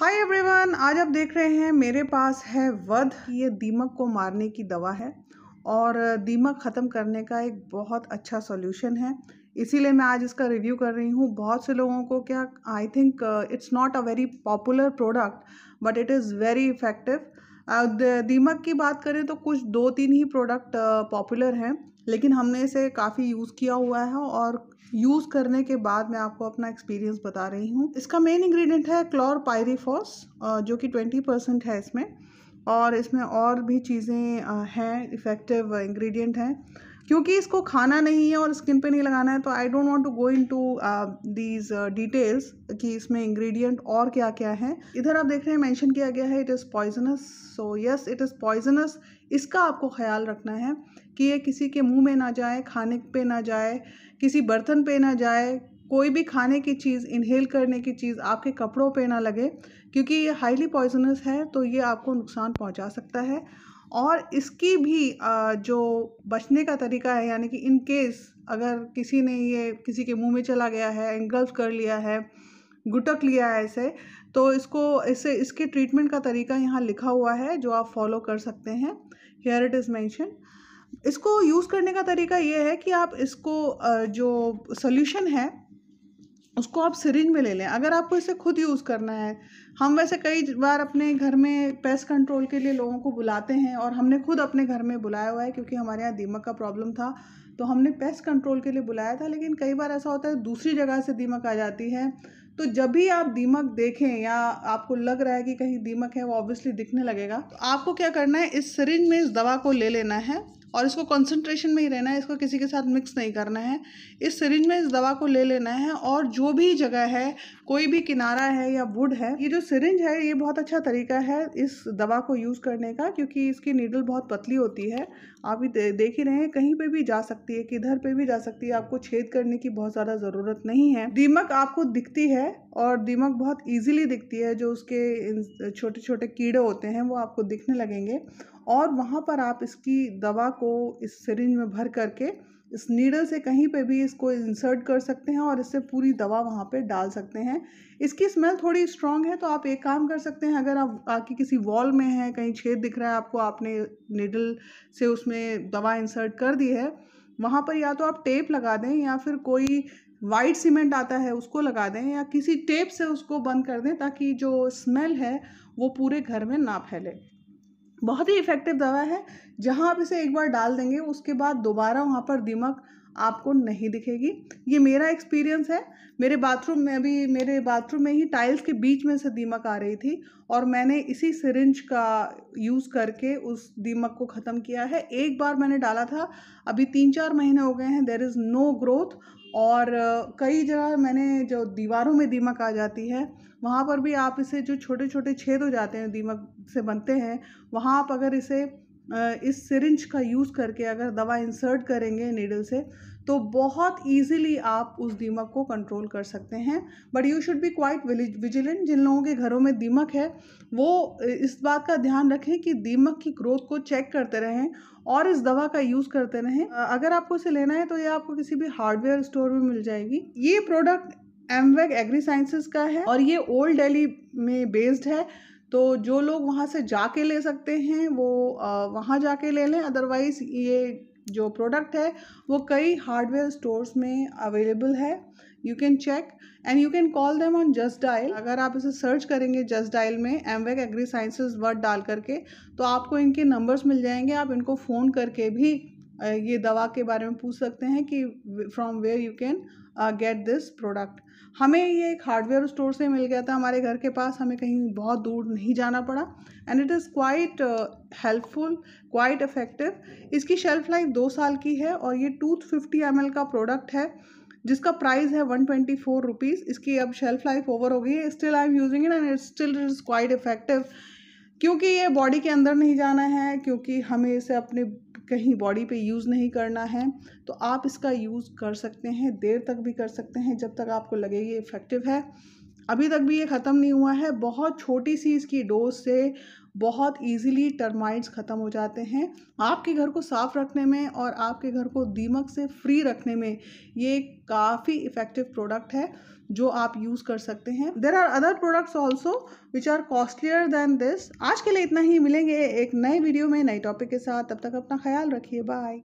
hi everyone आज आप देख रहे हैं मेरे पास है वध ये दीमक को मारने की दवा है और दीमक ख़त्म करने का एक बहुत अच्छा सॉल्यूशन है इसीलिए मैं आज इसका रिव्यू कर रही हूँ बहुत से लोगों को क्या I think it's not a very popular product but it is very effective दीमक की बात करें तो कुछ दो तीन ही प्रोडक्ट पॉपुलर uh, हैं लेकिन हमने इसे काफ़ी यूज़ किया हुआ है और यूज़ करने के बाद मैं आपको अपना एक्सपीरियंस बता रही हूँ इसका मेन इंग्रेडिएंट है क्लोर पायरीफॉस जो कि ट्वेंटी परसेंट है इसमें और इसमें और भी चीज़ें हैं इफ़ेक्टिव इंग्रेडिएंट हैं क्योंकि इसको खाना नहीं है और स्किन पे नहीं लगाना है तो I don't want to go into these details कि इसमें इंग्रेडिएंट और क्या क्या है इधर आप देख रहे हैं मेंशन किया गया है it is poisonous so yes it is poisonous इसका आपको ख्याल रखना है कि ये किसी के मुंह में ना जाए खाने पे ना जाए किसी बर्तन पर ना जाए कोई भी खाने की चीज़ इनहेल करने की चीज़ आपके कपड़ों पे ना लगे क्योंकि ये हाईली पॉइजनस है तो ये आपको नुकसान पहुंचा सकता है और इसकी भी जो बचने का तरीका है यानी कि इन केस अगर किसी ने ये किसी के मुंह में चला गया है एंगल्फ कर लिया है गुटक लिया है ऐसे तो इसको इसे इसके ट्रीटमेंट का तरीका यहाँ लिखा हुआ है जो आप फॉलो कर सकते हैं हेयर इट इज़ मैंशन इसको यूज़ करने का तरीका ये है कि आप इसको जो सोल्यूशन है उसको आप सिरिंज में ले लें अगर आपको इसे खुद यूज़ करना है हम वैसे कई बार अपने घर में पेस्ट कंट्रोल के लिए लोगों को बुलाते हैं और हमने खुद अपने घर में बुलाया हुआ है क्योंकि हमारे यहाँ दीमक का प्रॉब्लम था तो हमने पेस्ट कंट्रोल के लिए बुलाया था लेकिन कई बार ऐसा होता है दूसरी जगह से दीमक आ जाती है तो जब भी आप दीमक देखें या आपको लग रहा है कि कहीं दीमक है वो ऑब्वियसली दिखने लगेगा तो आपको क्या करना है इस सिरिंज में इस दवा को ले लेना है और इसको कंसंट्रेशन में ही रहना है इसको किसी के साथ मिक्स नहीं करना है इस सिरिंज में इस दवा को ले लेना है और जो भी जगह है कोई भी किनारा है या वुड है ये जो सिरिंज है ये बहुत अच्छा तरीका है इस दवा को यूज़ करने का क्योंकि इसकी नीडल बहुत पतली होती है आप ये देख ही रहे हैं कहीं पर भी जा सकती है किधर पर भी जा सकती है आपको छेद करने की बहुत ज़्यादा ज़रूरत नहीं है दीमक आपको दिखती है और दीमक बहुत इजीली दिखती है जो उसके छोटे छोटे कीड़े होते हैं वो आपको दिखने लगेंगे और वहाँ पर आप इसकी दवा को इस सिरिंज में भर करके इस नीडल से कहीं पे भी इसको इंसर्ट कर सकते हैं और इससे पूरी दवा वहाँ पे डाल सकते हैं इसकी स्मेल थोड़ी स्ट्रांग है तो आप एक काम कर सकते हैं अगर आप आपकी किसी वॉल में है कहीं छेद दिख रहा है आपको आपने नीडल से उसमें दवा इंसर्ट कर दी है वहाँ पर या तो आप टेप लगा दें या फिर कोई वाइट सीमेंट आता है उसको लगा दें या किसी टेप से उसको बंद कर दें ताकि जो स्मेल है वो पूरे घर में ना फैले बहुत ही इफ़ेक्टिव दवा है जहाँ आप इसे एक बार डाल देंगे उसके बाद दोबारा वहाँ पर दीमक आपको नहीं दिखेगी ये मेरा एक्सपीरियंस है मेरे बाथरूम में भी मेरे बाथरूम में ही टाइल्स के बीच में से दीमक आ रही थी और मैंने इसी सिरिंज का यूज़ करके उस दीमक को ख़त्म किया है एक बार मैंने डाला था अभी तीन चार महीने हो गए हैं देर इज़ नो ग्रोथ और कई जगह मैंने जो दीवारों में दीमक आ जाती है वहाँ पर भी आप इसे जो छोटे छोटे छेद हो जाते हैं दीमक से बनते हैं वहाँ आप अगर इसे इस सिरिंज का यूज़ करके अगर दवा इंसर्ट करेंगे नीडल से तो बहुत इजीली आप उस दीमक को कंट्रोल कर सकते हैं but you should be quite vigilant जिन लोगों के घरों में दीमक है वो इस बात का ध्यान रखें कि दीमक की ग्रोथ को चेक करते रहें और इस दवा का यूज़ करते रहें अगर आपको इसे लेना है तो ये आपको किसी भी हार्डवेयर स्टोर में मिल जाएगी ये प्रोडक्ट एमवेग एग्री साइंसेस का है और ये ओल्ड डेली में बेस्ड है तो जो लोग वहाँ से जाके ले सकते हैं वो वहाँ जाके ले लें अदरवाइज़ ये जो प्रोडक्ट है वो कई हार्डवेयर स्टोर्स में अवेलेबल है you can check and you can call them on just dial अगर आप इसे सर्च करेंगे जस्ट डायल में M wake agri sciences word डाल करके तो आपको इनके नंबर्स मिल जाएंगे आप इनको फ़ोन करके भी ये दवा के बारे में पूछ सकते हैं कि from where you can get this product हमें ये एक हार्डवेयर स्टोर से मिल गया था हमारे घर के पास हमें कहीं बहुत दूर नहीं जाना पड़ा and it is quite helpful quite effective इसकी शेल्फ़ लाइफ दो साल की है और ये टूथ फिफ्टी एम का प्रोडक्ट है जिसका प्राइस है वन ट्वेंटी फोर रुपीज़ इसकी अब शेल्फ़ लाइफ ओवर हो गई है still I am using it and it still it is quite effective क्योंकि ये बॉडी के अंदर नहीं जाना है क्योंकि हमें इसे अपने कहीं बॉडी पे यूज़ नहीं करना है तो आप इसका यूज़ कर सकते हैं देर तक भी कर सकते हैं जब तक आपको लगे ये इफ़ेक्टिव है अभी तक भी ये ख़त्म नहीं हुआ है बहुत छोटी सी इसकी डोज से बहुत इजीली टर्माइट्स ख़त्म हो जाते हैं आपके घर को साफ़ रखने में और आपके घर को दीमक से फ्री रखने में ये काफ़ी इफ़ेक्टिव प्रोडक्ट है जो आप यूज़ कर सकते हैं there are other products also which are costlier than this आज के लिए इतना ही मिलेंगे एक नए वीडियो में नए टॉपिक के साथ तब तक अपना ख्याल रखिए बाय